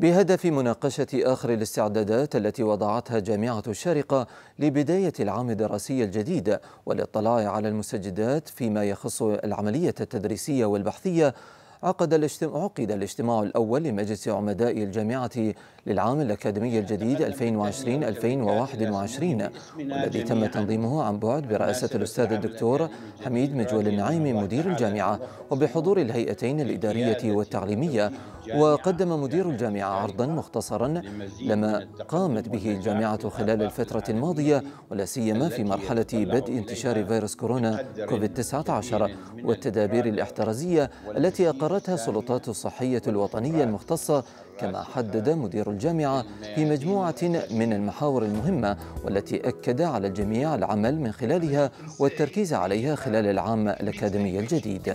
بهدف مناقشة آخر الاستعدادات التي وضعتها جامعة الشارقة لبداية العام الدراسي الجديد والاطلاع على المستجدات فيما يخص العملية التدريسية والبحثية عقد الاجتماع عقد الاجتماع الأول لمجلس عمداء الجامعة للعام الأكاديمي الجديد 2020-2021 والذي تم تنظيمه عن بعد برئاسة الأستاذ الدكتور حميد مجول النعيمي مدير الجامعة وبحضور الهيئتين الإدارية والتعليمية وقدم مدير الجامعة عرضا مختصرا لما قامت به الجامعة خلال الفترة الماضية ولا سيما في مرحلة بدء انتشار فيروس كورونا كوفيد 19 والتدابير الاحترازية التي أقرتها السلطات الصحية الوطنية المختصة كما حدد مدير الجامعة في مجموعة من المحاور المهمة والتي أكد على الجميع العمل من خلالها والتركيز عليها خلال العام الأكاديمي الجديد.